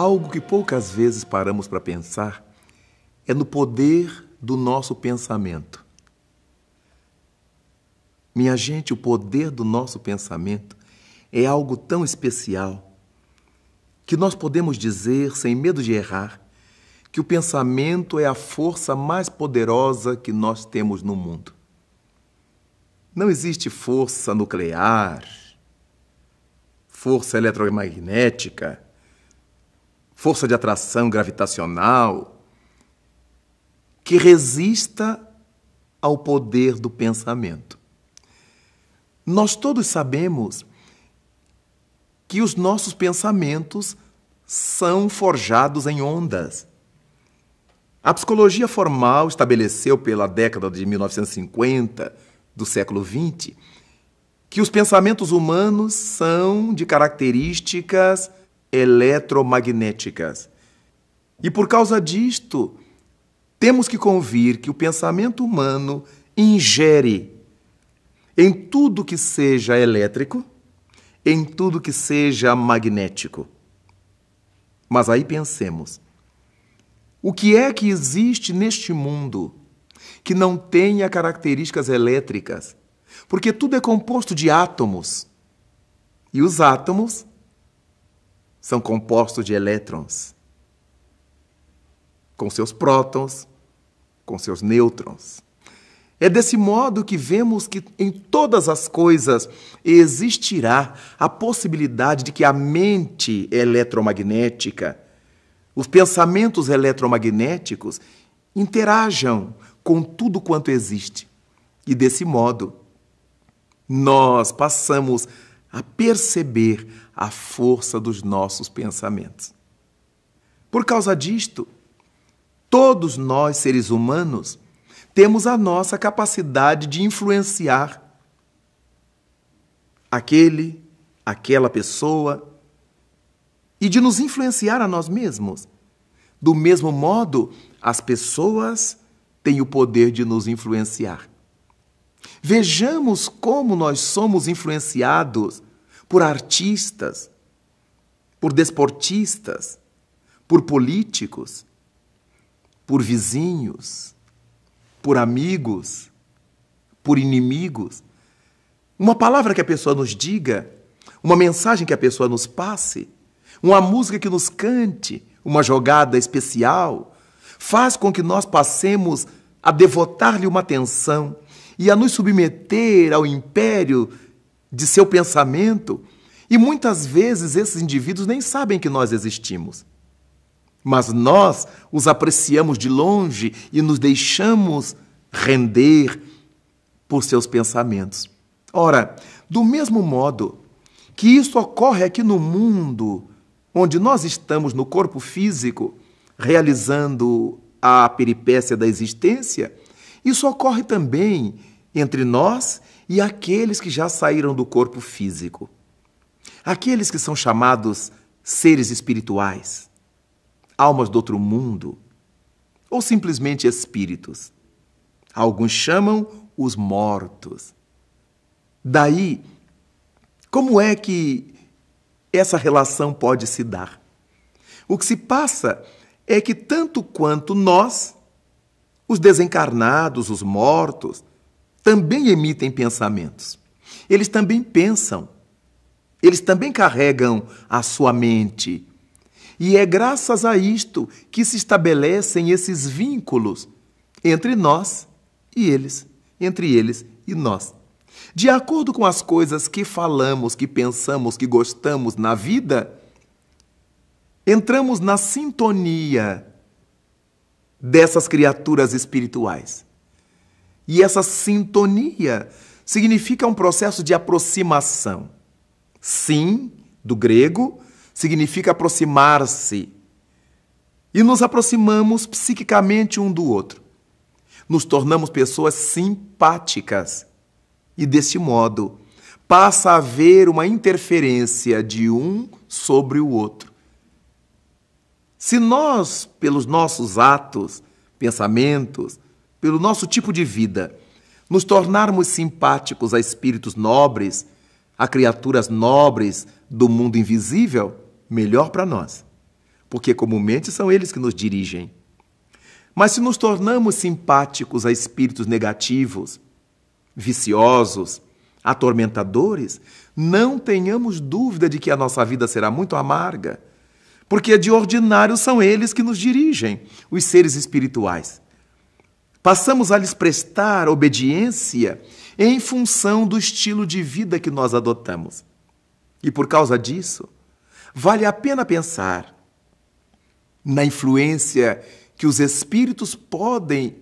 algo que poucas vezes paramos para pensar é no poder do nosso pensamento. Minha gente, o poder do nosso pensamento é algo tão especial que nós podemos dizer, sem medo de errar, que o pensamento é a força mais poderosa que nós temos no mundo. Não existe força nuclear, força eletromagnética força de atração gravitacional que resista ao poder do pensamento. Nós todos sabemos que os nossos pensamentos são forjados em ondas. A psicologia formal estabeleceu pela década de 1950 do século 20 que os pensamentos humanos são de características eletromagnéticas. E por causa disto, temos que convir que o pensamento humano ingere em tudo que seja elétrico, em tudo que seja magnético. Mas aí pensemos: o que é que existe neste mundo que não tenha características elétricas? Porque tudo é composto de átomos. E os átomos são compostos de elétrons, com seus prótons, com seus nêutrons. É desse modo que vemos que em todas as coisas existirá a possibilidade de que a mente eletromagnética, os pensamentos eletromagnéticos interajam com tudo quanto existe. E desse modo, nós passamos a perceber a força dos nossos pensamentos. Por causa disto, todos nós, seres humanos, temos a nossa capacidade de influenciar aquele, aquela pessoa e de nos influenciar a nós mesmos. Do mesmo modo, as pessoas têm o poder de nos influenciar. Vejamos como nós somos influenciados por artistas, por desportistas, por políticos, por vizinhos, por amigos, por inimigos. Uma palavra que a pessoa nos diga, uma mensagem que a pessoa nos passe, uma música que nos cante, uma jogada especial, faz com que nós passemos a devotar-lhe uma atenção e a nos submeter ao império de seu pensamento, e muitas vezes esses indivíduos nem sabem que nós existimos. Mas nós os apreciamos de longe e nos deixamos render por seus pensamentos. Ora, do mesmo modo que isso ocorre aqui no mundo, onde nós estamos no corpo físico, realizando a peripécia da existência, isso ocorre também entre nós e aqueles que já saíram do corpo físico, aqueles que são chamados seres espirituais, almas do outro mundo, ou simplesmente espíritos. Alguns chamam os mortos. Daí, como é que essa relação pode se dar? O que se passa é que, tanto quanto nós, os desencarnados, os mortos, também emitem pensamentos. Eles também pensam. Eles também carregam a sua mente. E é graças a isto que se estabelecem esses vínculos entre nós e eles, entre eles e nós. De acordo com as coisas que falamos, que pensamos, que gostamos na vida, entramos na sintonia dessas criaturas espirituais. E essa sintonia significa um processo de aproximação. Sim, do grego, significa aproximar-se. E nos aproximamos psiquicamente um do outro. Nos tornamos pessoas simpáticas. E deste modo, passa a haver uma interferência de um sobre o outro. Se nós, pelos nossos atos, pensamentos, pelo nosso tipo de vida, nos tornarmos simpáticos a espíritos nobres, a criaturas nobres do mundo invisível, melhor para nós, porque comumente são eles que nos dirigem. Mas se nos tornamos simpáticos a espíritos negativos, viciosos, atormentadores, não tenhamos dúvida de que a nossa vida será muito amarga, porque de ordinário são eles que nos dirigem, os seres espirituais. Passamos a lhes prestar obediência em função do estilo de vida que nós adotamos. E por causa disso, vale a pena pensar na influência que os espíritos podem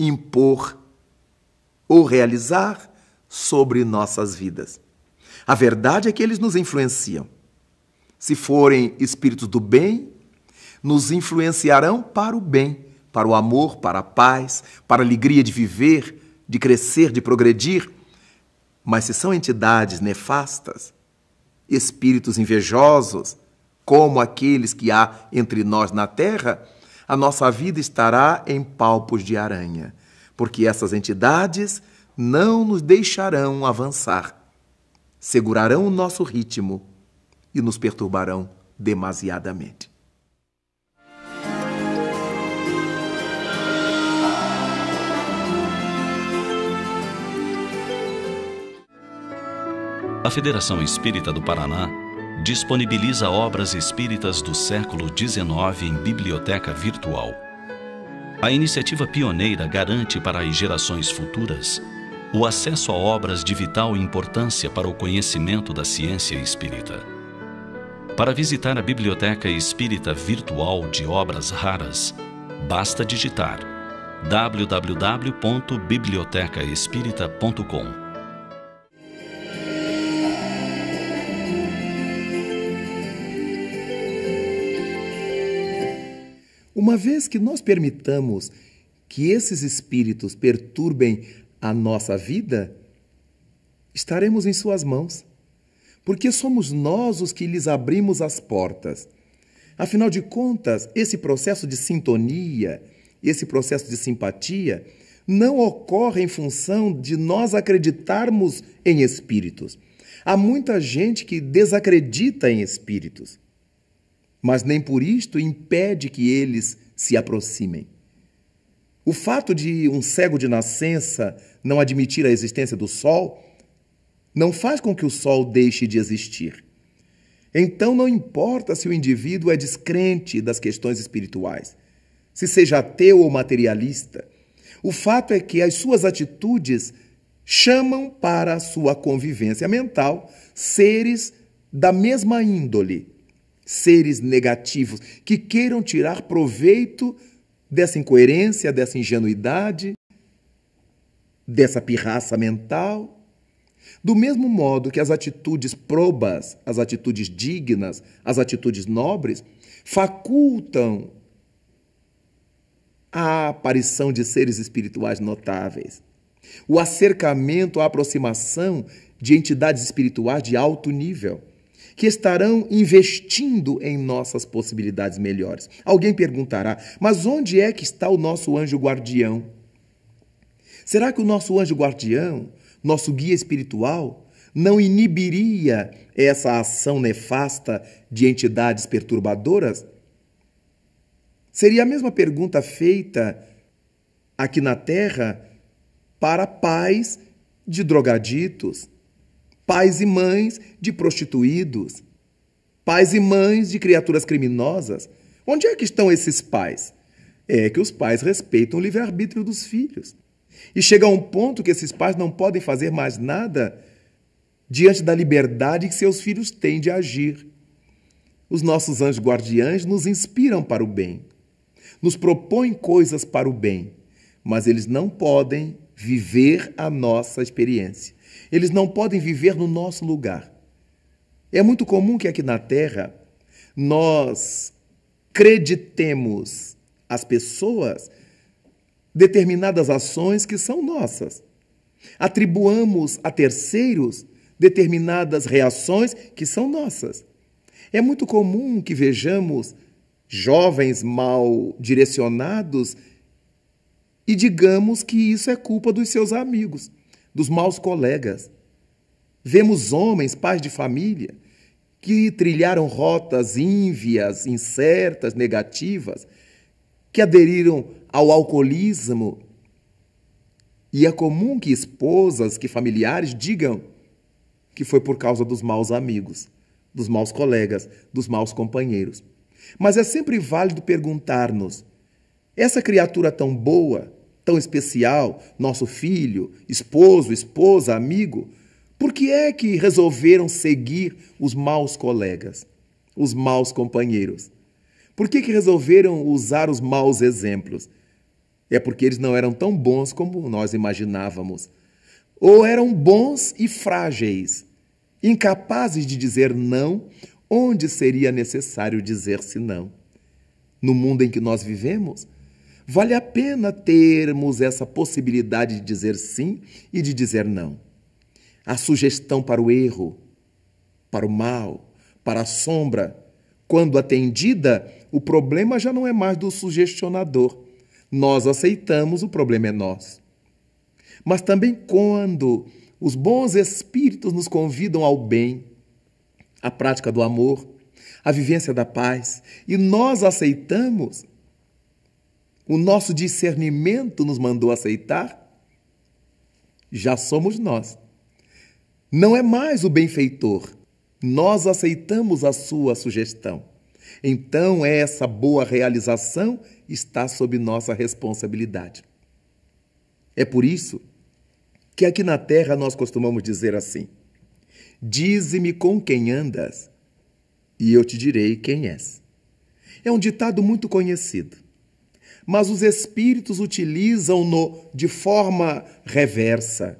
impor ou realizar sobre nossas vidas. A verdade é que eles nos influenciam. Se forem espíritos do bem, nos influenciarão para o bem para o amor, para a paz, para a alegria de viver, de crescer, de progredir. Mas se são entidades nefastas, espíritos invejosos, como aqueles que há entre nós na terra, a nossa vida estará em palpos de aranha, porque essas entidades não nos deixarão avançar, segurarão o nosso ritmo e nos perturbarão demasiadamente. a Federação Espírita do Paraná disponibiliza obras espíritas do século XIX em biblioteca virtual. A iniciativa pioneira garante para as gerações futuras o acesso a obras de vital importância para o conhecimento da ciência espírita. Para visitar a Biblioteca Espírita Virtual de Obras Raras, basta digitar www.bibliotecaespírita.com Uma vez que nós permitamos que esses espíritos perturbem a nossa vida, estaremos em Suas mãos, porque somos nós os que lhes abrimos as portas. Afinal de contas, esse processo de sintonia, esse processo de simpatia, não ocorre em função de nós acreditarmos em espíritos. Há muita gente que desacredita em espíritos mas nem por isto impede que eles se aproximem. O fato de um cego de nascença não admitir a existência do sol não faz com que o sol deixe de existir. Então não importa se o indivíduo é descrente das questões espirituais, se seja ateu ou materialista, o fato é que as suas atitudes chamam para a sua convivência mental seres da mesma índole, seres negativos que queiram tirar proveito dessa incoerência, dessa ingenuidade, dessa pirraça mental. Do mesmo modo que as atitudes probas, as atitudes dignas, as atitudes nobres facultam a aparição de seres espirituais notáveis, o acercamento, a aproximação de entidades espirituais de alto nível que estarão investindo em nossas possibilidades melhores. Alguém perguntará: mas onde é que está o nosso anjo guardião? Será que o nosso anjo guardião, nosso guia espiritual, não inibiria essa ação nefasta de entidades perturbadoras? Seria a mesma pergunta feita aqui na Terra para pais de drogaditos, pais e mães de prostituídos, pais e mães de criaturas criminosas. Onde é que estão esses pais? É que os pais respeitam o livre-arbítrio dos filhos. E chega a um ponto que esses pais não podem fazer mais nada diante da liberdade que seus filhos têm de agir. Os nossos anjos guardiães nos inspiram para o bem, nos propõem coisas para o bem, mas eles não podem viver a nossa experiência. Eles não podem viver no nosso lugar. É muito comum que aqui na Terra nós creditemos às pessoas determinadas ações que são nossas. Atribuamos a terceiros determinadas reações que são nossas. É muito comum que vejamos jovens mal direcionados e digamos que isso é culpa dos seus amigos dos maus colegas. Vemos homens, pais de família, que trilharam rotas ínvias, incertas, negativas, que aderiram ao alcoolismo. E é comum que esposas, que familiares digam que foi por causa dos maus amigos, dos maus colegas, dos maus companheiros. Mas é sempre válido perguntar-nos: essa criatura tão boa tão especial, nosso filho, esposo, esposa, amigo, por que é que resolveram seguir os maus colegas, os maus companheiros? Por que, que resolveram usar os maus exemplos? É porque eles não eram tão bons como nós imaginávamos. Ou eram bons e frágeis, incapazes de dizer não onde seria necessário dizer-se não. No mundo em que nós vivemos, Vale a pena termos essa possibilidade de dizer sim e de dizer não. A sugestão para o erro, para o mal, para a sombra, quando atendida, o problema já não é mais do sugestionador. Nós aceitamos, o problema é nós Mas também quando os bons espíritos nos convidam ao bem, à prática do amor, à vivência da paz, e nós aceitamos, o nosso discernimento nos mandou aceitar, já somos nós. Não é mais o benfeitor, nós aceitamos a sua sugestão. Então, essa boa realização está sob nossa responsabilidade. É por isso que aqui na terra nós costumamos dizer assim: Dize-me com quem andas, e eu te direi quem és. É um ditado muito conhecido mas os espíritos utilizam-no de forma reversa.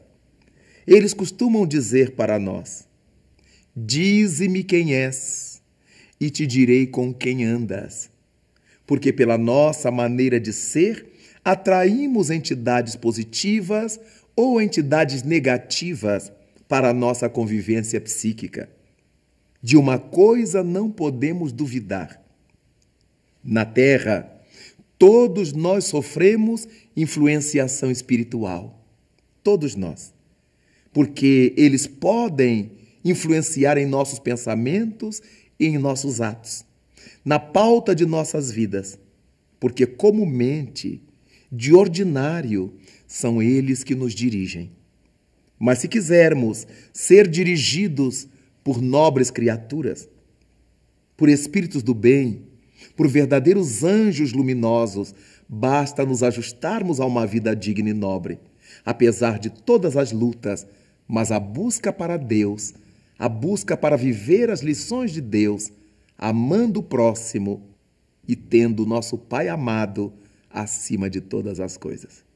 Eles costumam dizer para nós: Dize-me quem és, e te direi com quem andas. Porque pela nossa maneira de ser, atraímos entidades positivas ou entidades negativas para a nossa convivência psíquica. De uma coisa não podemos duvidar. Na Terra, Todos nós sofremos influenciação espiritual. Todos nós. Porque eles podem influenciar em nossos pensamentos e em nossos atos, na pauta de nossas vidas. Porque comumente, de ordinário, são eles que nos dirigem. Mas se quisermos ser dirigidos por nobres criaturas, por espíritos do bem, por verdadeiros anjos luminosos, basta nos ajustarmos a uma vida digna e nobre, apesar de todas as lutas, mas a busca para Deus, a busca para viver as lições de Deus, amando o próximo e tendo o nosso Pai amado acima de todas as coisas.